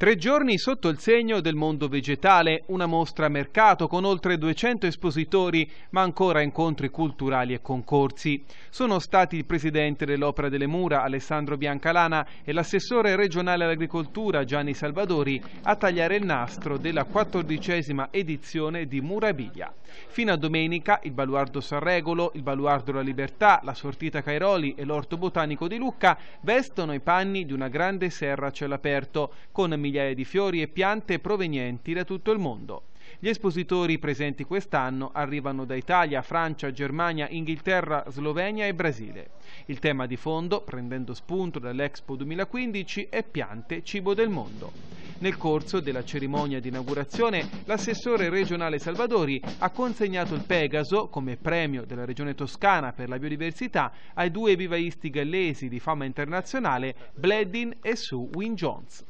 Tre giorni sotto il segno del mondo vegetale, una mostra a mercato con oltre 200 espositori, ma ancora incontri culturali e concorsi. Sono stati il presidente dell'Opera delle Mura, Alessandro Biancalana, e l'assessore regionale all'agricoltura, Gianni Salvadori, a tagliare il nastro della quattordicesima edizione di Murabiglia. Fino a domenica il baluardo San Regolo, il baluardo La Libertà, la sortita Cairoli e l'orto botanico di Lucca vestono i panni di una grande serra a cielo aperto, con migliaia migliaia di fiori e piante provenienti da tutto il mondo. Gli espositori presenti quest'anno arrivano da Italia, Francia, Germania, Inghilterra, Slovenia e Brasile. Il tema di fondo, prendendo spunto dall'Expo 2015, è piante, cibo del mondo. Nel corso della cerimonia di inaugurazione, l'assessore regionale Salvadori ha consegnato il Pegaso come premio della regione toscana per la biodiversità ai due vivaisti gallesi di fama internazionale Bledin e Sue Wynne-Jones.